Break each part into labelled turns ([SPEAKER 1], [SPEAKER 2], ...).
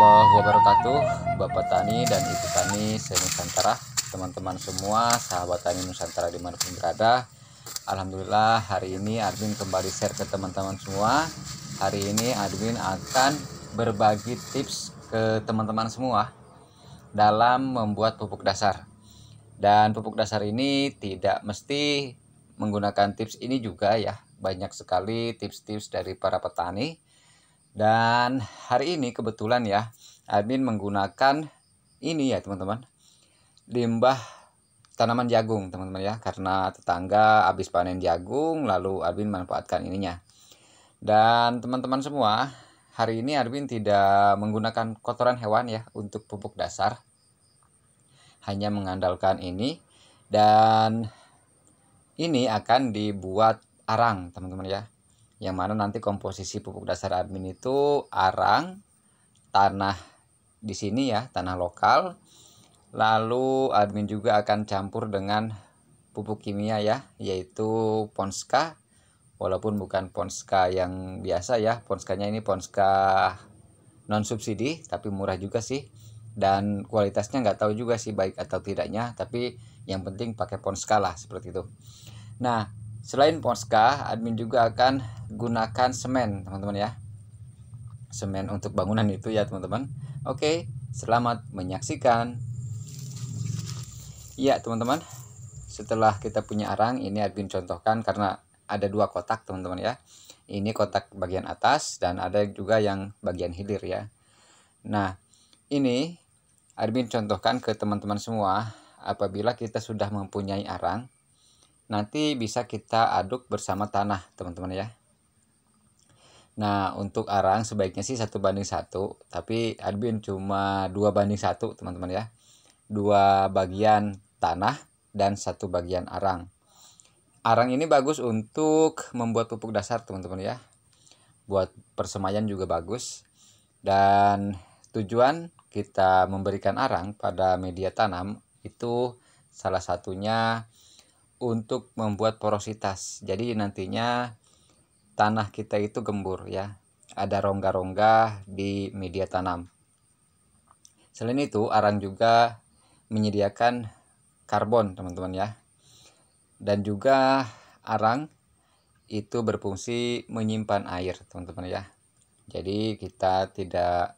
[SPEAKER 1] warahmatullahi wabarakatuh Bapak Tani dan Ibu Tani nusantara Teman-teman semua, sahabat Tani Nusantara dimanapun berada Alhamdulillah hari ini admin kembali share ke teman-teman semua Hari ini admin akan berbagi tips ke teman-teman semua Dalam membuat pupuk dasar Dan pupuk dasar ini tidak mesti menggunakan tips ini juga ya Banyak sekali tips-tips dari para petani dan hari ini kebetulan ya, admin menggunakan ini ya teman-teman. Limbah tanaman jagung teman-teman ya. Karena tetangga habis panen jagung lalu admin manfaatkan ininya. Dan teman-teman semua, hari ini admin tidak menggunakan kotoran hewan ya untuk pupuk dasar. Hanya mengandalkan ini dan ini akan dibuat arang teman-teman ya yang mana nanti komposisi pupuk dasar admin itu arang, tanah di sini ya, tanah lokal. Lalu admin juga akan campur dengan pupuk kimia ya, yaitu Ponska. Walaupun bukan Ponska yang biasa ya, Ponskanya ini Ponska non subsidi tapi murah juga sih. Dan kualitasnya nggak tahu juga sih baik atau tidaknya, tapi yang penting pakai Ponska lah seperti itu. Nah, Selain Posca, admin juga akan gunakan semen, teman-teman ya. Semen untuk bangunan itu ya, teman-teman. Oke, selamat menyaksikan. Ya, teman-teman. Setelah kita punya arang, ini admin contohkan karena ada dua kotak, teman-teman ya. Ini kotak bagian atas dan ada juga yang bagian hilir ya. Nah, ini admin contohkan ke teman-teman semua apabila kita sudah mempunyai arang nanti bisa kita aduk bersama tanah teman-teman ya Nah untuk arang sebaiknya sih satu banding satu tapi admin cuma dua banding satu teman-teman ya dua bagian tanah dan satu bagian arang arang ini bagus untuk membuat pupuk dasar teman-teman ya buat persemaian juga bagus dan tujuan kita memberikan arang pada media tanam itu salah satunya untuk membuat porositas. Jadi nantinya tanah kita itu gembur ya. Ada rongga-rongga di media tanam. Selain itu, arang juga menyediakan karbon, teman-teman ya. Dan juga arang itu berfungsi menyimpan air, teman-teman ya. Jadi kita tidak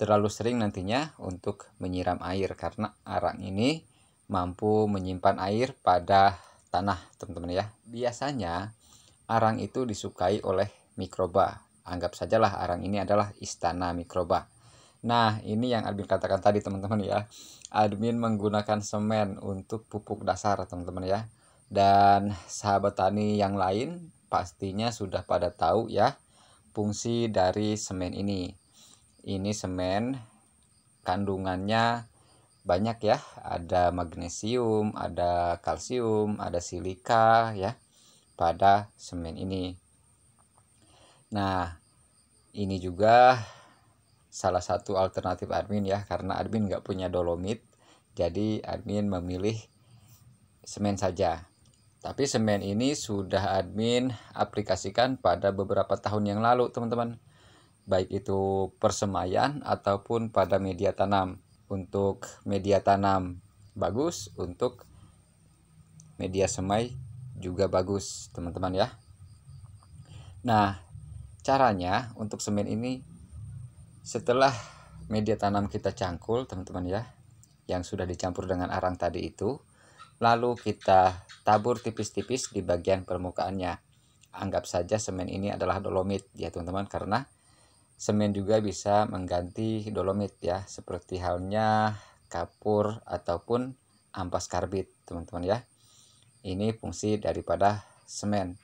[SPEAKER 1] terlalu sering nantinya untuk menyiram air karena arang ini mampu menyimpan air pada tanah, teman-teman ya. Biasanya arang itu disukai oleh mikroba. Anggap sajalah arang ini adalah istana mikroba. Nah, ini yang admin katakan tadi teman-teman ya. Admin menggunakan semen untuk pupuk dasar, teman-teman ya. Dan sahabat tani yang lain pastinya sudah pada tahu ya fungsi dari semen ini. Ini semen kandungannya banyak ya ada magnesium ada kalsium ada silika ya pada semen ini nah ini juga salah satu alternatif admin ya karena admin nggak punya dolomit jadi admin memilih semen saja tapi semen ini sudah admin aplikasikan pada beberapa tahun yang lalu teman-teman baik itu persemaian ataupun pada media tanam untuk media tanam bagus untuk media semai juga bagus teman-teman ya nah caranya untuk semen ini setelah media tanam kita cangkul teman-teman ya yang sudah dicampur dengan arang tadi itu lalu kita tabur tipis-tipis di bagian permukaannya anggap saja semen ini adalah dolomit ya teman-teman karena Semen juga bisa mengganti dolomit ya, seperti halnya kapur ataupun ampas karbit, teman-teman ya. Ini fungsi daripada semen.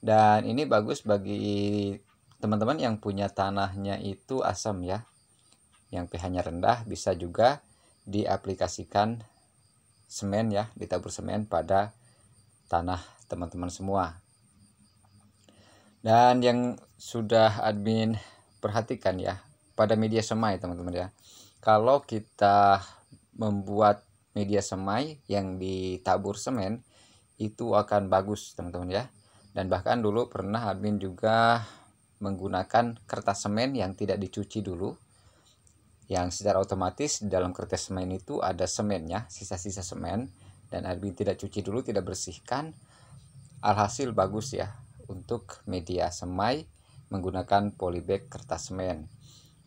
[SPEAKER 1] Dan ini bagus bagi teman-teman yang punya tanahnya itu asam ya. Yang pH-nya rendah bisa juga diaplikasikan semen ya, ditabur semen pada tanah teman-teman semua. Dan yang sudah admin perhatikan ya pada media semai teman-teman ya kalau kita membuat media semai yang ditabur semen itu akan bagus teman-teman ya dan bahkan dulu pernah admin juga menggunakan kertas semen yang tidak dicuci dulu yang secara otomatis di dalam kertas semen itu ada semennya sisa-sisa semen dan admin tidak cuci dulu tidak bersihkan alhasil bagus ya untuk media semai menggunakan polybag kertas semen.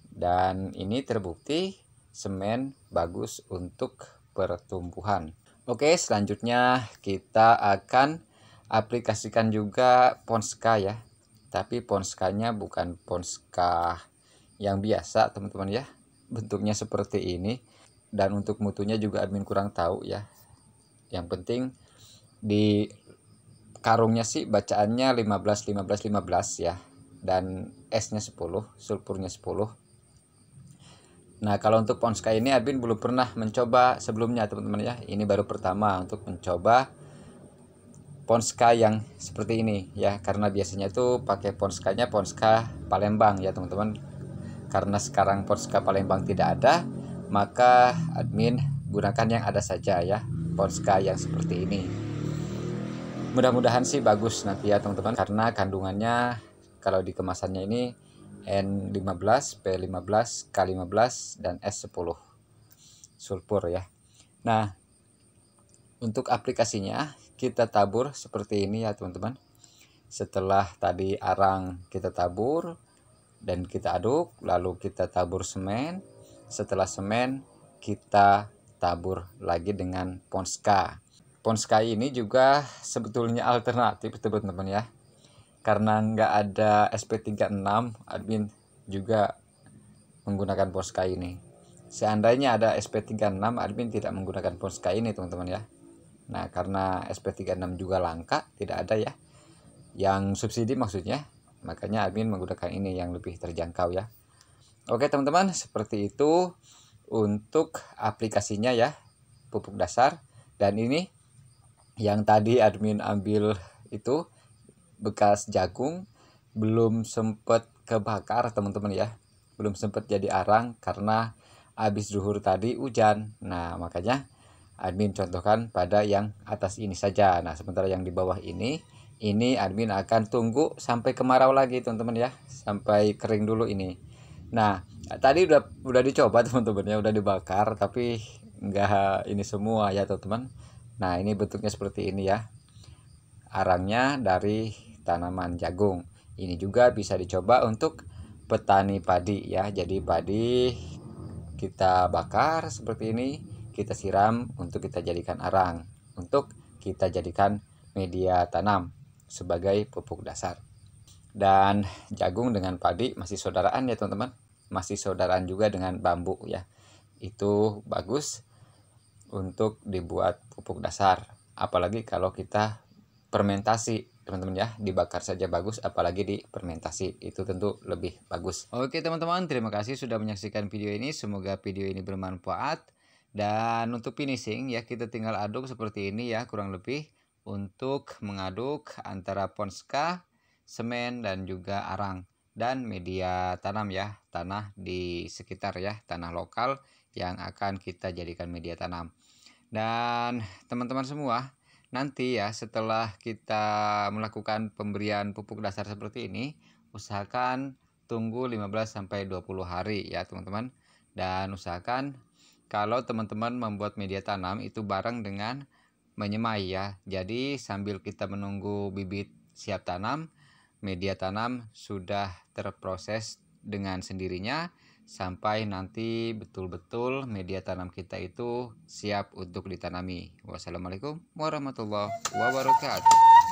[SPEAKER 1] Dan ini terbukti semen bagus untuk pertumbuhan. Oke, selanjutnya kita akan aplikasikan juga Ponska ya. Tapi Ponskanya bukan Ponska yang biasa, teman-teman ya. Bentuknya seperti ini dan untuk mutunya juga admin kurang tahu ya. Yang penting di karungnya sih bacaannya 15 15 15 ya dan S-nya 10, sulfurnya 10. Nah, kalau untuk Ponska ini admin belum pernah mencoba sebelumnya, teman-teman ya. Ini baru pertama untuk mencoba Ponska yang seperti ini ya, karena biasanya itu pakai Ponskanya Ponska Palembang ya, teman-teman. Karena sekarang Ponska Palembang tidak ada, maka admin gunakan yang ada saja ya, Ponska yang seperti ini mudah-mudahan sih bagus nanti ya teman-teman karena kandungannya kalau di kemasannya ini N15, P15, K15, dan S10 sulfur ya. Nah, untuk aplikasinya kita tabur seperti ini ya teman-teman. Setelah tadi arang kita tabur dan kita aduk, lalu kita tabur semen. Setelah semen kita tabur lagi dengan Ponska. Ponska ini juga sebetulnya alternatif teman-teman ya karena nggak ada SP36 admin juga menggunakan Posca ini seandainya ada SP36 admin tidak menggunakan Posca ini teman-teman ya nah karena SP36 juga langka tidak ada ya yang subsidi maksudnya makanya admin menggunakan ini yang lebih terjangkau ya oke teman-teman seperti itu untuk aplikasinya ya pupuk dasar dan ini yang tadi admin ambil itu bekas jagung belum sempat kebakar teman-teman ya belum sempat jadi arang karena habis zuhur tadi hujan nah makanya admin contohkan pada yang atas ini saja nah sementara yang di bawah ini ini admin akan tunggu sampai kemarau lagi teman-teman ya sampai kering dulu ini nah tadi udah udah dicoba teman-teman ya udah dibakar tapi enggak ini semua ya teman-teman nah ini bentuknya seperti ini ya arangnya dari tanaman jagung. Ini juga bisa dicoba untuk petani padi ya. Jadi padi kita bakar seperti ini, kita siram untuk kita jadikan arang, untuk kita jadikan media tanam sebagai pupuk dasar. Dan jagung dengan padi masih saudaraan ya teman-teman. Masih saudaraan juga dengan bambu ya. Itu bagus untuk dibuat pupuk dasar apalagi kalau kita fermentasi teman-teman ya dibakar saja bagus apalagi di fermentasi itu tentu lebih bagus oke teman-teman terima kasih sudah menyaksikan video ini semoga video ini bermanfaat dan untuk finishing ya kita tinggal aduk seperti ini ya kurang lebih untuk mengaduk antara ponska semen dan juga arang dan media tanam ya tanah di sekitar ya tanah lokal yang akan kita jadikan media tanam dan teman-teman semua nanti ya setelah kita melakukan pemberian pupuk dasar seperti ini usahakan tunggu 15 sampai 20 hari ya teman-teman dan usahakan kalau teman-teman membuat media tanam itu bareng dengan menyemai ya jadi sambil kita menunggu bibit siap tanam media tanam sudah terproses dengan sendirinya sampai nanti betul-betul media tanam kita itu siap untuk ditanami. Wassalamualaikum warahmatullahi wabarakatuh.